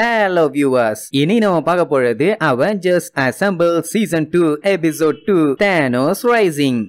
hello viewers இனி நம்ம பார்க்க போறது Avengers Assemble season two episode two Thanos rising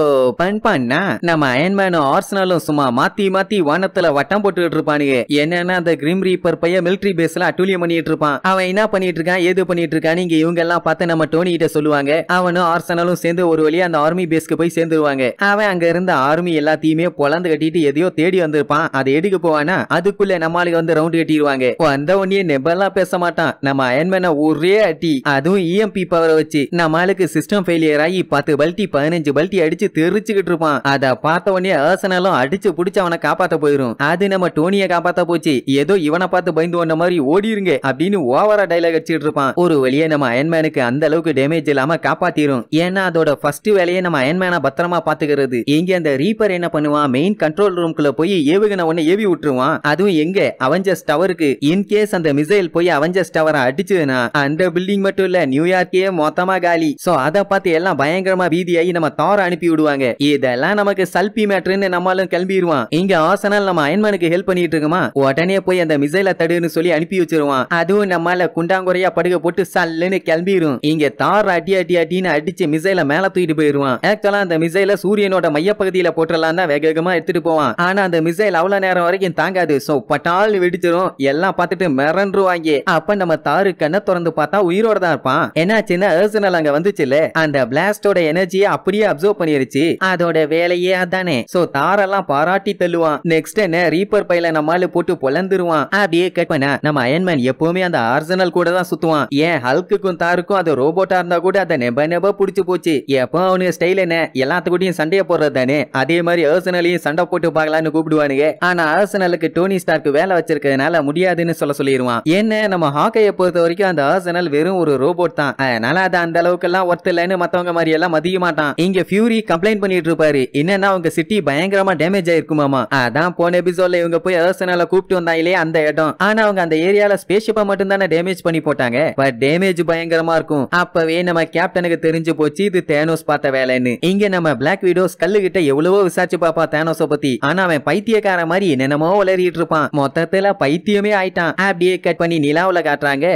open பண்ணா நம்ம அயன்மேனும் ஆர்சனலும் சும்மா மாத்தி மாத்தி வானத்துல வட்டம் போட்டுக்கிட்டு இருப்பானுங்க என்னன்னா அந்த கிரீம் ரீப்பர் பையன் மிலிட்ரி பேஸ்ல அட்டூழியம் பண்ணிட்டு இருப்பான் அவன் என்ன பண்ணிட்டு இருக்கான் ஏது பண்ணிட்டு இருக்கான்னு இங்க இவங்க எல்லாம் பார்த்து நம்ம டோனி கிட்ட சொல்லுவாங்க அவனும் ஆர்சனலும் சேர்ந்து ஒரு வழியா அந்த ஆர்மி பேஸ்க்கு போய் சேர்ந்துருவாங்க அவன் அங்க இருந்த ஆர்மி எல்லாத்தையுமே பொலந்து கட்டிட்டு எதையோ தேடி வந்திருப்பான் அதை எடுக்க போவானா அதுக்குள்ள நம்மளுக்கு வந்து ரவுண்ட் கட்டிடுவாங்க வந்த உடனே நெபெல்லாம் பேச மாட்டான் நம்ம அயன்மேன ஒரே அட்டி அதுவும் இஎம்பி e பவரை வச்சு நம்மளுக்கு சிஸ்டம் ஃபெயிலியர் ஆகி பத்து பல்ட்டி பதினஞ்சு பல்ட்டி அடிச்சு தெரிச்சு சிரிச்சுக்கிட்டு இருப்பான் அத பார்த்த உடனே ஆசனாலும் அடிச்சு புடிச்சு அவனை காப்பாத்த போயிரும் அது நம்ம டோனிய காப்பாத்த போச்சு ஏதோ இவனை பார்த்து பயந்து வந்த மாதிரி ஓடிருங்க அப்படின்னு ஓவரா டைலாக் அடிச்சுட்டு இருப்பான் ஒரு வழியே நம்ம அயன்மேனுக்கு அந்த அளவுக்கு டேமேஜ் இல்லாம காப்பாத்திரும் ஏன்னா அதோட ஃபர்ஸ்ட் வேலையை நம்ம அயன்மேனை பத்திரமா பாத்துக்கிறது இங்க அந்த ரீப்பர் என்ன பண்ணுவான் மெயின் கண்ட்ரோல் ரூம்குள்ள போய் ஏவுகணை ஒன்னு ஏவி விட்டுருவான் அதுவும் எங்க அவஞ்சஸ் டவருக்கு இன்கேஸ் அந்த மிசைல் போய் அவஞ்சஸ் டவரை அடிச்சதுன்னா அந்த பில்டிங் மட்டும் இல்ல நியூயார்க்கே மொத்தமா காலி சோ அதை பார்த்து எல்லாம் பயங்கரமா பீதியாகி நம்ம தார அனுப்பி விடுவாங்க இதெல்லாம் நமக்கு சல்பி மேட்ருன்னு நம்மளும் கிளம்பிடுவான் இங்க ஆசனால் நம்ம அயன்மனுக்கு ஹெல்ப் பண்ணிட்டு இருக்கோமா உடனே போய் அந்த மிசைல தடுன்னு சொல்லி அனுப்பி வச்சிருவான் அதுவும் நம்மால குண்டாங்குறையா படுக்க போட்டு சல்லுன்னு கிளம்பிடும் இங்க தார் அடி அடி அடின்னு அடிச்சு மிசைல மேல தூக்கிட்டு போயிருவான் ஆக்சுவலா அந்த மிசைல சூரியனோட மையப்பகுதியில போட்டுடலாம் தான் வேக வேகமா எடுத்துட்டு போவான் ஆனா அந்த மிசைல் அவ்வளவு நேரம் வரைக்கும் தாங்காது சோ பட்டால் வெடிச்சிரும் எல்லாம் பார்த்துட்டு மிரண்டுருவாங்க அப்ப நம்ம தாரு கண்ணை திறந்து பார்த்தா உயிரோட தான் இருப்பான் என்னாச்சுன்னா ஏர்சனல் அங்க வந்துச்சுல அந்த பிளாஸ்டோட எனர்ஜியை அப்படியே அப்சர்வ் பண்ணிருச்சு அதோட வேலையே அதானே சோ தாரெல்லாம் பாராட்டி தள்ளுவான் நெக்ஸ்ட் என்ன ரீப்பர் பையில நம்மால போட்டு பொலந்துருவான் அப்படியே கேட்பனா நம்ம அயன்மேன் எப்பவுமே அந்த ஆர்சனல் கூட தான் சுத்துவான் ஏன் ஹல்குக்கும் தாருக்கும் அது ரோபோட்டா இருந்தா கூட அதை நெப நெப புடிச்சு போச்சு எப்போ அவனுக்கு ஸ்டைல் என்ன எல்லாத்துக்கூடயும் சண்டையை போடுறது தானே அதே மாதிரி ஆர்சனலையும் சண்டை போட்டு பார்க்கலாம்னு கூப்பிடுவானுங்க ஆனா ஆர்சனலுக்கு டோனி ஸ்டார்க்கு வேலை வச்சிருக்கிறதுனால முடியாதுன்னு சொல்ல சொல்லிடுவான் என்ன நம்ம ஹாக்கையை பொறுத்த வரைக்கும் அந்த ஆர்சனல் வெறும் ஒரு ரோபோட் தான் அதனால அது அந்த அளவுக்கு எல்லாம் ஒருத்தர் இல்லைன்னு மத்தவங்க மாதிரி எல்லாம் மதிய மாட்டான் இங்க ஃபியூரி கம்ப்ளைண்ட் பண்ணி பண்ணிட்டு இருப்பாரு என்னன்னா அவங்க சிட்டி பயங்கரமா டேமேஜ் ஆயிருக்குமாமா அதான் போன எபிசோட்ல இவங்க போய் அரசனால கூப்பிட்டு வந்தாங்களே அந்த இடம் ஆனா அவங்க அந்த ஏரியால ஸ்பேஷிப்பை மட்டும் தானே டேமேஜ் பண்ணி போட்டாங்க பட் டேமேஜ் பயங்கரமா இருக்கும் அப்பவே நம்ம கேப்டனுக்கு தெரிஞ்சு போச்சு இது தேனோஸ் பார்த்த வேலைன்னு இங்க நம்ம பிளாக் வீடோஸ் கல்லு கிட்ட எவ்வளவோ விசாரிச்சு பாப்பா தேனோஸ பத்தி ஆனா அவன் பைத்தியக்கார மாதிரி என்னென்னமோ உளறிட்டு இருப்பான் மொத்தத்துல பைத்தியமே ஆயிட்டான் அப்படியே கட் பண்ணி நிலாவுல காட்டுறாங்க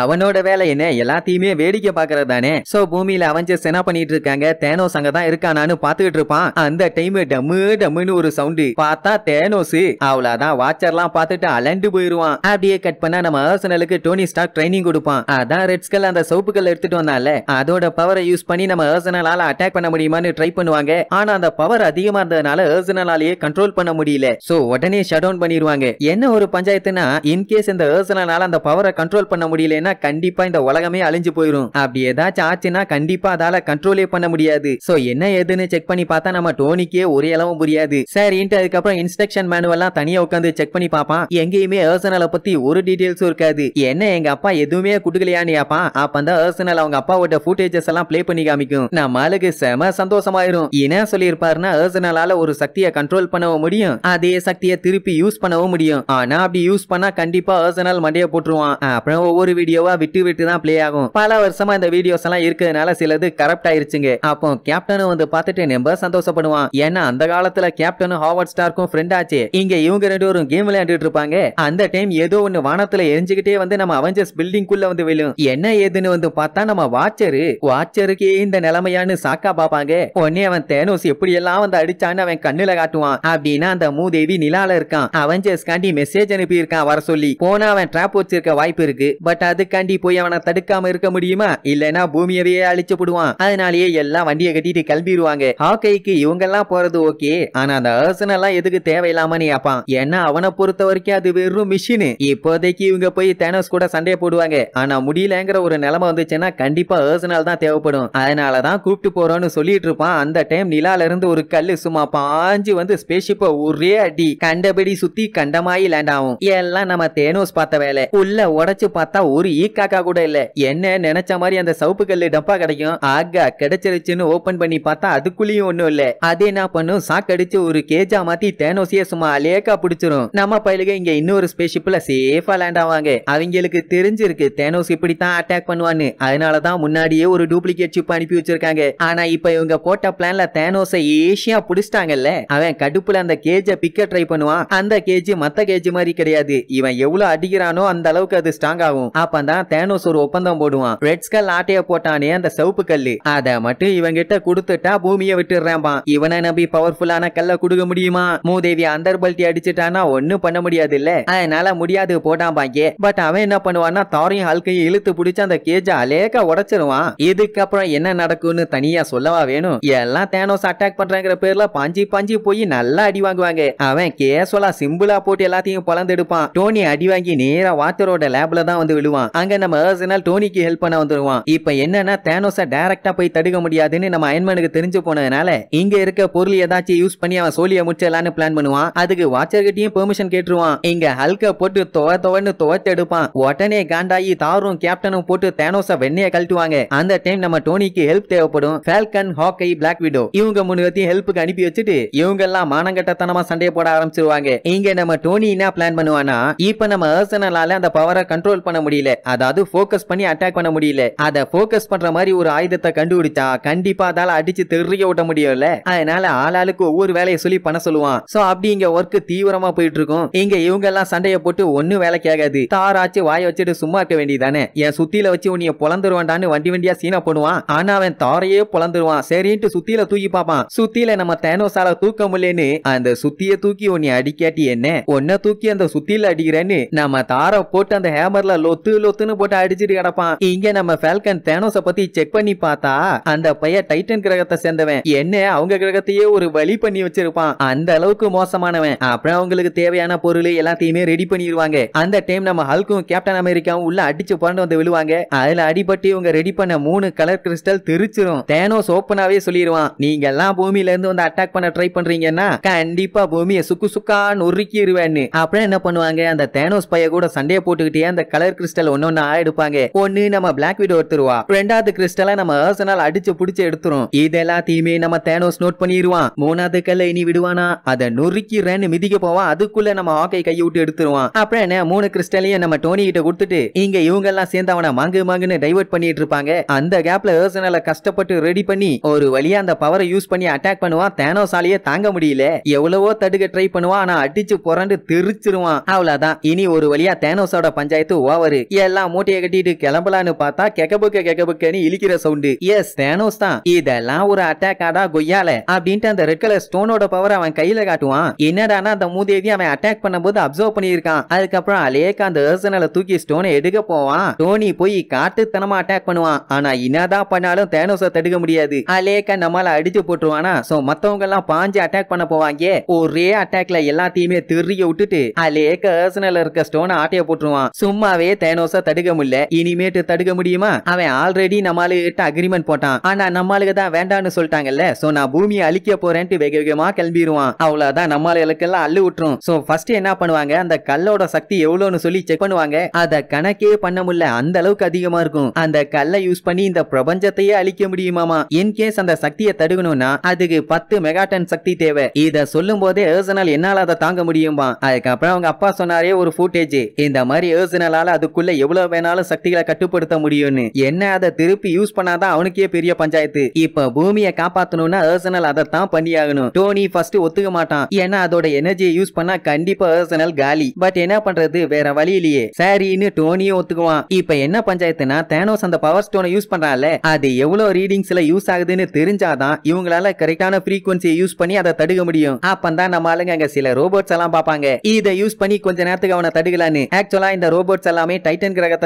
அவனோட வேலை என்ன எல்லாத்தையுமே வேடிக்கை பாக்குறது தானே சோ பூமியில அவஞ்ச என்ன பண்ணிட்டு இருக்காங்க தேனோஸ் அங்கதான் இருக்கானான்னு பாத்துக்கிட்டு இருப்பான் அந்த டைம் டம்மு டம்முன்னு ஒரு சவுண்டு பார்த்தா தேனோஸ் அவ்வளவுதான் வாட்சர்லாம் பார்த்துட்டு அலண்டு போயிருவான் அப்படியே கட் பண்ணா நம்ம அர்சனலுக்கு டோனி ஸ்டாக் ட்ரைனிங் கொடுப்பான் அதான் ரெட்ஸ்கல் அந்த சவுப்புகள் எடுத்துட்டு வந்தால அதோட பவரை யூஸ் பண்ணி நம்ம அர்சனலால அட்டாக் பண்ண முடியுமான்னு ட்ரை பண்ணுவாங்க ஆனா அந்த பவர் அதிகமா இருந்ததுனால ஆர்சனலாலேயே கண்ட்ரோல் பண்ண முடியல சோ உடனே ஷட் டவுன் பண்ணிடுவாங்க என்ன ஒரு பஞ்சாயத்துனா இன்கேஸ் இந்த அர்சனலால அந்த பவரை கண்ட்ரோல் பண்ண முடியல இல்லைன்னா கண்டிப்பா இந்த உலகமே அழிஞ்சு போயிடும் அப்படி ஏதாச்சும் ஆச்சுன்னா கண்டிப்பா அதால கண்ட்ரோலே பண்ண முடியாது சோ என்ன ஏதுன்னு செக் பண்ணி பார்த்தா நம்ம டோனிக்கே ஒரே அளவும் புரியாது சரின்ட்டு அதுக்கப்புறம் இன்ஸ்ட்ரக்ஷன் மேனுவல்லாம் தனியா உட்காந்து செக் பண்ணி பாப்பான் எங்கேயுமே ஏர்சனலை பத்தி ஒரு டீடைல்ஸும் இருக்காது என்ன எங்க அப்பா எதுவுமே குடுக்கலையான்னு அப்பா அப்ப அந்த ஏர்சனல் அவங்க அப்பாவோட ஃபுட்டேஜஸ் எல்லாம் பிளே பண்ணி காமிக்கும் நம்ம ஆளுக்கு செம சந்தோஷமாயிரும் என்ன சொல்லியிருப்பாருன்னா ஏர்சனலால ஒரு சக்தியை கண்ட்ரோல் பண்ணவும் முடியும் அதே சக்தியை திருப்பி யூஸ் பண்ணவும் முடியும் ஆனா அப்படி யூஸ் பண்ணா கண்டிப்பா ஏர்சனல் மண்டைய போட்டுருவான் அப்புறம் ஒவ்வொரு வீடியோவா விட்டு விட்டு தான் பிளே ஆகும் பல வருஷமா இந்த வீடியோஸ் எல்லாம் இருக்கிறதுனால சிலது கரப்ட் ஆயிருச்சுங்க அப்போ கேப்டனும் வந்து பார்த்துட்டு நம்ப சந்தோஷப்படுவான் ஏன்னா அந்த காலத்துல கேப்டனும் ஹாவர்ட் ஸ்டார்க்கும் ஃப்ரெண்ட் ஆச்சு இங்க இவங்க ரெண்டு பேரும் கேம் விளையாண்டுட்டு இருப்பாங்க அந்த டைம் ஏதோ ஒண்ணு வானத்துல எரிஞ்சுக்கிட்டே வந்து நம்ம அவெஞ்சர்ஸ் பில்டிங் குள்ள வந்து விழும் என்ன ஏதுன்னு வந்து பார்த்தா நம்ம வாட்சரு வாட்சருக்கு இந்த நிலைமையான்னு சாக்கா பாப்பாங்க உடனே அவன் தேனோஸ் எப்படி எல்லாம் வந்து அடிச்சான்னு அவன் கண்ணுல காட்டுவான் அப்படின்னா அந்த மூதேவி நிலால இருக்கான் அவஞ்சர்ஸ் காண்டி மெசேஜ் அனுப்பி இருக்கான் வர சொல்லி போனா அவன் ட்ராப் வச்சிருக்க வாய்ப்பு இருக்கு பட் அதுக்காண்டி போய் அவனை தடுக்காம இருக்க முடியுமா இல்லனா பூமியவே அழிச்சு போடுவான் அதனாலயே எல்லாம் வண்டியை கட்டிட்டு கிளம்பிடுவாங்க ஹாக்கைக்கு இவங்க எல்லாம் போறது ஓகே ஆனா அந்த ஆசன் எல்லாம் எதுக்கு தேவையில்லாம நீ அப்பான் ஏன்னா அவனை பொறுத்த வரைக்கும் அது வெறும் மிஷின் இப்போதைக்கு இவங்க போய் தேனஸ் கூட சண்டையை போடுவாங்க ஆனா முடியலங்கிற ஒரு நிலைமை வந்துச்சுன்னா கண்டிப்பா ஆர்சனல் தான் தேவைப்படும் அதனாலதான் கூப்பிட்டு போறோம்னு சொல்லிட்டு இருப்பான் அந்த டைம் நிலால இருந்து ஒரு கல் சும்மா பாஞ்சு வந்து ஸ்பேஷிப்ப ஒரே அடி கண்டபடி சுத்தி கண்டமாயி லேண்ட் ஆகும் எல்லாம் நம்ம தேனோஸ் பார்த்த வேலை உள்ள உடைச்சு பார்த்தா ஒரு ஒரு ஈ காக்கா கூட இல்ல என்ன நினைச்ச மாதிரி அந்த சவுப்பு கல்லு டப்பா கிடைக்கும் ஆகா கிடைச்சிருச்சுன்னு ஓபன் பண்ணி பார்த்தா அதுக்குள்ளயும் ஒண்ணும் இல்ல அதே என்ன பண்ணும் சாக்கடிச்சு ஒரு கேஜா மாத்தி தேனோசிய சும்மா அலேக்கா பிடிச்சிரும் நம்ம பயிலுக இங்க இன்னொரு ஸ்பேஷிப்ல சேஃபா லேண்ட் ஆவாங்க அவங்களுக்கு தெரிஞ்சிருக்கு தேனோஸ் இப்படித்தான் அட்டாக் பண்ணுவான்னு அதனாலதான் முன்னாடியே ஒரு டூப்ளிகேட் சிப் அனுப்பி வச்சிருக்காங்க ஆனா இப்ப இவங்க போட்ட பிளான்ல தேனோச ஈஸியா புடிச்சிட்டாங்கல்ல அவன் கடுப்புல அந்த கேஜ பிக்க ட்ரை பண்ணுவான் அந்த கேஜ் மத்த கேஜ் மாதிரி கிடையாது இவன் எவ்வளவு அடிக்கிறானோ அந்த அளவுக்கு அது ஸ்ட்ராங் ஆகும் அப்ப அப்பதான் தேனோஸ் ஒரு ஒப்பந்தம் போடுவான் ரெட் ஸ்கல் ஆட்டைய போட்டானே அந்த செவப்பு கல்லு அத மட்டும் இவங்கிட்ட கொடுத்துட்டா பூமிய விட்டுடுறேன்பான் இவனை நம்பி பவர்ஃபுல்லான கல்ல குடுக்க முடியுமா மூதேவி அந்தர் பல்ட்டி அடிச்சுட்டானா ஒன்னும் பண்ண முடியாது இல்ல அதனால முடியாது போட்டான் பாக்கே பட் அவன் என்ன பண்ணுவான்னா தாரையும் ஆள்கையும் இழுத்து பிடிச்சு அந்த கேஜ அலேக்க உடைச்சிருவான் இதுக்கப்புறம் என்ன நடக்கும்னு தனியா சொல்லவா வேணும் எல்லாம் தேனோஸ் அட்டாக் பண்றாங்கிற பேர்ல பாஞ்சி பாஞ்சி போய் நல்லா அடி வாங்குவாங்க அவன் கேசோலா சிம்பிளா போட்டு எல்லாத்தையும் பலந்து எடுப்பான் டோனி அடி வாங்கி நேரா வாத்தரோட லேப்ல தான் வந்து விழுவான் வந்துருவான் அங்க நம்ம அர்சனல் டோனிக்கு ஹெல்ப் பண்ண வந்துருவான் இப்ப என்னன்னா தேனோஸ டைரக்டா போய் தடுக்க முடியாதுன்னு நம்ம அயன்மேனுக்கு தெரிஞ்சு போனதுனால இங்க இருக்க பொருள் ஏதாச்சும் யூஸ் பண்ணி அவன் சோழிய முடிச்சலான்னு பிளான் பண்ணுவான் அதுக்கு வாட்சர்கிட்டயும் பெர்மிஷன் கேட்டுருவான் இங்க ஹல்க போட்டு துவ துவன்னு துவத்து எடுப்பான் உடனே காண்டாயி தாரும் கேப்டனும் போட்டு தேனோஸ வெண்ணைய கழட்டுவாங்க அந்த டைம் நம்ம டோனிக்கு ஹெல்ப் தேவைப்படும் ஃபால்கன் ஹாக்கை பிளாக் விடோ இவங்க மூணு ஹெல்ப்புக்கு அனுப்பி வச்சுட்டு இவங்க எல்லாம் மானங்கட்டத்தனமா சண்டையை போட ஆரம்பிச்சிருவாங்க இங்க நம்ம டோனி என்ன பிளான் பண்ணுவானா இப்ப நம்ம அர்சனலால அந்த பவரை கண்ட்ரோல் பண்ண முடியல அதாவது போக்கஸ் பண்ணி அட்டாக் பண்ண முடியல அத போக்கஸ் பண்ற மாதிரி ஒரு ஆயுதத்தை கண்டுபிடிச்சா கண்டிப்பா அதால அடிச்சு தெரிய விட முடியல அதனால ஆளாளுக்கு ஒவ்வொரு வேலையை சொல்லி பண்ண சொல்லுவான் சோ அப்படி இங்க ஒர்க் தீவிரமா போயிட்டு இருக்கும் இங்க இவங்க எல்லாம் சண்டைய போட்டு ஒன்னும் வேலை கேட்காது தாராச்சு வாய வச்சுட்டு சும்மா இருக்க வேண்டியதானே என் சுத்தியில வச்சு உன்னைய புலந்துருவான்டான்னு வண்டி வண்டியா சீனா போடுவான் ஆனா அவன் தாரையே புலந்துருவான் சரின்ட்டு சுத்தியில தூக்கி பாப்பான் சுத்தியில நம்ம தேனோசால தூக்க முடியலன்னு அந்த சுத்திய தூக்கி உன்னை அடிக்காட்டி என்ன ஒன்ன தூக்கி அந்த சுத்தியில அடிக்கிறேன்னு நம்ம தாரை போட்டு அந்த ஹேமர்ல லொத்து போட்டு அடிச்சிட்டு கிடப்பான் இங்க நம்ம ஃபால்கன் தேனோஸ பத்தி செக் பண்ணி பார்த்தா அந்த டைட்டன் கிரகத்தை சேர்ந்தவன் என்ன அவங்க கிரகத்தையே ஒரு வழி பண்ணி வச்சிருப்பான் அந்த அளவுக்கு மோசமானவன் அப்புறம் அவங்களுக்கு தேவையான பொருள் எல்லாத்தையுமே ரெடி பண்ணிடுவாங்க அந்த டைம் நம்ம ஹல்கும் கேப்டன் அமெரிக்காவும் உள்ள அடிச்சு புரண்டு வந்து விழுவாங்க அதுல அடிபட்டு இவங்க ரெடி பண்ண மூணு கலர் கிறிஸ்டல் திருச்சிரும் தேனோஸ் ஓப்பனாவே சொல்லிடுவான் நீங்க எல்லாம் பூமியில இருந்து வந்து அட்டாக் பண்ண ட்ரை பண்றீங்கன்னா கண்டிப்பா பூமியை சுக்கு சுக்கா நொறுக்கிடுவேன்னு அப்புறம் என்ன பண்ணுவாங்க அந்த தேனோஸ் பைய கூட சண்டையை போட்டுக்கிட்டே அந்த கலர் கிறிஸ்டல் கிறிஸ்டல் ஒன்னொன்னா எடுப்பாங்க ஒன்னு நம்ம பிளாக் விடோ எடுத்துருவா ரெண்டாவது கிறிஸ்டல நம்ம அர்சனால் அடிச்சு புடிச்சு எடுத்துரும் இது எல்லாத்தையுமே நம்ம தேனோஸ் நோட் பண்ணிடுவான் மூணாவது கல்ல இனி விடுவானா அதை நொறுக்கி மிதிக்க போவான் அதுக்குள்ள நம்ம ஆக்கை கை விட்டு எடுத்துருவான் அப்புறம் என்ன மூணு கிறிஸ்டலையும் நம்ம டோனி கிட்ட கொடுத்துட்டு இங்க இவங்க எல்லாம் சேர்ந்து அவனை மங்கு மங்குன்னு டைவர்ட் பண்ணிட்டு இருப்பாங்க அந்த கேப்ல அர்சனால கஷ்டப்பட்டு ரெடி பண்ணி ஒரு வழியா அந்த பவரை யூஸ் பண்ணி அட்டாக் பண்ணுவான் ஆலையே தாங்க முடியல எவ்வளவோ தடுக்க ட்ரை பண்ணுவான் ஆனா அடிச்சு புரண்டு தெரிச்சிருவான் அவ்வளவுதான் இனி ஒரு வழியா தேனோஸோட பஞ்சாயத்து ஓவரு எல்லாம் மூட்டையை கட்டிட்டு கிளம்பலான்னு பார்த்தா கெகபுக்க கெக்கபுக்கன்னு இழிக்கிற சவுண்டு எஸ் தேனோஸ் தான் இதெல்லாம் ஒரு அட்டாக் ஆடா கொய்யால அப்படின்ட்டு அந்த ரெட் கலர் ஸ்டோனோட பவர் அவன் கையில காட்டுவான் என்னடானா அந்த மூதேவி அவன் அட்டாக் பண்ணும்போது அப்சர்வ் பண்ணியிருக்கான் அதுக்கப்புறம் அலேக்கா அந்த ஏர்சனலை தூக்கி ஸ்டோனை எடுக்க போவான் டோனி போய் காட்டுத்தனமா அட்டாக் பண்ணுவான் ஆனா என்னதான் பண்ணாலும் தேனோஸை தடுக்க முடியாது அலேக்கா நம்மளால அடிச்சு போட்டுருவானா சோ மத்தவங்க எல்லாம் பாஞ்சு அட்டாக் பண்ண போவாங்க ஒரே அட்டாக்ல எல்லாத்தையுமே தெரிய விட்டுட்டு அலேக்க ஏர்சனல் இருக்க ஸ்டோனை ஆட்டைய போட்டுருவான் சும்மாவே தேனோஸ் டைனோச தடுக்க முடியல இனிமேட்டு தடுக்க முடியுமா அவன் ஆல்ரெடி நம்மளுக்கிட்ட அக்ரிமெண்ட் போட்டான் ஆனா நம்மளுக்கு தான் வேண்டாம்னு சொல்லிட்டாங்கல்ல சோ நான் பூமியை அழிக்க போறேன்ட்டு வேக வேகமா கிளம்பிடுவான் அவ்வளவுதான் நம்மளுக்கெல்லாம் அள்ளு விட்டுரும் சோ ஃபர்ஸ்ட் என்ன பண்ணுவாங்க அந்த கல்லோட சக்தி எவ்வளவுன்னு சொல்லி செக் பண்ணுவாங்க அத கணக்கே பண்ண முடியல அந்த அளவுக்கு அதிகமா இருக்கும் அந்த கல்லை யூஸ் பண்ணி இந்த பிரபஞ்சத்தையே அழிக்க முடியுமாமா இன் கேஸ் அந்த சக்தியை தடுக்கணும்னா அதுக்கு பத்து மெகாடன் சக்தி தேவை இத சொல்லும் போதே ஏர்சனல் என்னால அதை தாங்க முடியுமா அதுக்கப்புறம் அவங்க அப்பா சொன்னாரே ஒரு ஃபுட்டேஜ் இந்த மாதிரி ஏர்சனலால அதுக்குள்ள எவ்வளவு வேணாலும் சக்திகளை கட்டுப்படுத்த முடியும்னு என்ன அதை திருப்பி யூஸ் பண்ணாதான் அவனுக்கே பெரிய பஞ்சாயத்து இப்ப பூமியை காப்பாத்தணும்னா அர்சனல் அதைத்தான் பண்ணியாகணும் டோனி ஃபர்ஸ்ட் ஒத்துக்க மாட்டான் ஏன்னா அதோட எனர்ஜியை யூஸ் பண்ணா கண்டிப்பா அர்சனல் காலி பட் என்ன பண்றது வேற வழி இல்லையே சாரின்னு டோனியும் ஒத்துக்குவான் இப்ப என்ன பஞ்சாயத்துனா தேனோஸ் அந்த பவர் ஸ்டோனை யூஸ் பண்றாள் அது எவ்வளவு ரீடிங்ஸ்ல யூஸ் ஆகுதுன்னு தெரிஞ்சாதான் இவங்களால கரெக்டான ஃப்ரீக்வன்சியை யூஸ் பண்ணி அதை தடுக்க முடியும் அப்பந்தான் நம்ம ஆளுங்க அங்க சில ரோபோட்ஸ் எல்லாம் பாப்பாங்க இதை யூஸ் பண்ணி கொஞ்ச நேரத்துக்கு அவனை தடுக்கலான்னு ஆக்சுவலா இந்த ரோபோட்ஸ் எல்லாமே டைட்டன் கிரகத்தை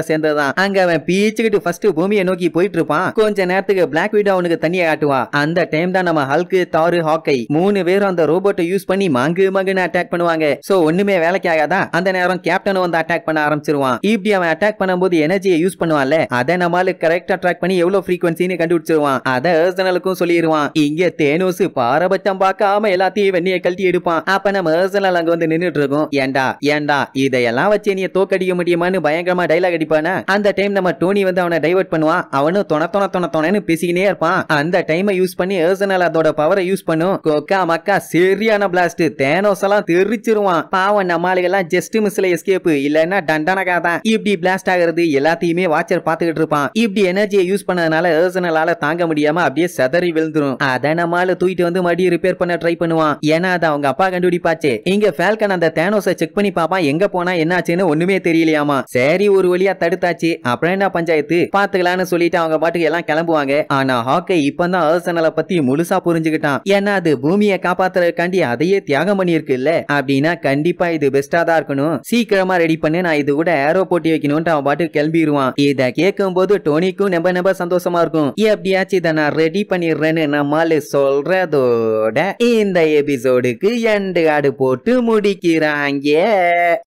அங்க அவன் பீச்சுக்கிட்டு ஃபர்ஸ்ட் பூமியை நோக்கி போயிட்டு இருப்பான் கொஞ்ச நேரத்துக்கு பிளாக் வீடோ அவனுக்கு தண்ணியை அந்த டைம் தான் நம்ம ஹல்கு தாரு ஹாக்கை மூணு பேரும் அந்த ரோபோட்டை யூஸ் பண்ணி மங்கு மங்குன்னு அட்டாக் பண்ணுவாங்க சோ ஒண்ணுமே வேலைக்கு ஆகாதா அந்த நேரம் கேப்டன் வந்து அட்டாக் பண்ண ஆரம்பிச்சிருவான் இப்படி அவன் அட்டாக் பண்ணும்போது எனர்ஜியை யூஸ் பண்ணுவான்ல அதை நம்மளால கரெக்ட் ட்ராக் பண்ணி எவ்வளவு ஃப்ரீக்வன்சின்னு கண்டுபிடிச்சிருவான் அதை ஏர்சனலுக்கும் சொல்லிடுவான் இங்க தேனோசு பாரபட்சம் பார்க்காம எல்லாத்தையும் வெண்ணியை கழட்டி எடுப்பான் அப்ப நம்ம ஏர்சனல் அங்க வந்து நின்றுட்டு இருக்கோம் ஏண்டா ஏண்டா இதையெல்லாம் வச்சு நீ தோக்கடிக்க முடியுமான்னு பயங்கரமா டைலாக் அடிப்பானா அந்த டைம் நம்ம டோனி வந்து அவனை டைவர்ட் பண்ணுவான் அவனும் தொண தொண தொண தொணன்னு பேசிக்கினே இருப்பான் அந்த டைமை யூஸ் பண்ணி ஏர்சனல் அதோட பவரை யூஸ் பண்ணும் கொக்கா மக்கா சரியான பிளாஸ்ட் தேனோஸ் எல்லாம் தெரிச்சிருவான் பாவம் நம்மளுக்கெல்லாம் ஜஸ்ட் மிஸ்ல எஸ்கேப் இல்லன்னா டண்டனகா தான் இப்படி பிளாஸ்ட் ஆகிறது எல்லாத்தையுமே வாட்சர் பாத்துக்கிட்டு இருப்பான் இப்படி எனர்ஜியை யூஸ் பண்ணதுனால ஏர்சனலால தாங்க முடியாம அப்படியே செதறி விழுந்துரும் அதை நம்மளால தூக்கிட்டு வந்து மறுபடியும் ரிப்பேர் பண்ண ட்ரை பண்ணுவான் ஏன்னா அதை அவங்க அப்பா கண்டுபிடிப்பாச்சு இங்க ஃபேல்கன் அந்த தேனோஸை செக் பண்ணி பாப்பான் எங்க போனா என்னாச்சுன்னு ஒண்ணுமே தெரியலையாமா சரி ஒரு வழியா தடுத்தாச்சு அப்புறம் என்ன பஞ்சாயத்து பாத்துக்கலாம்னு சொல்லிட்டு அவங்க பாட்டுக்கு எல்லாம் கிளம்புவாங்க ஆனா ஹாக்கை இப்பதான் அரசனலை பத்தி முழுசா புரிஞ்சுக்கிட்டான் ஏன்னா அது பூமியை காப்பாத்துறதுக்காண்டி அதையே தியாகம் பண்ணியிருக்குல்ல அப்படின்னா கண்டிப்பா இது பெஸ்டா தான் இருக்கணும் சீக்கிரமா ரெடி பண்ணு நான் இது கூட ஏரோ போட்டி வைக்கணும்னு அவன் பாட்டுக்கு கிளம்பிடுவான் இதை கேட்கும் போது டோனிக்கும் நம்ப நம்ப சந்தோஷமா இருக்கும் எப்படியாச்சும் இதை நான் ரெடி பண்ணிடுறேன்னு நம்மால சொல்றதோட இந்த எபிசோடுக்கு எண்டு ஆடு போட்டு முடிக்கிறாங்க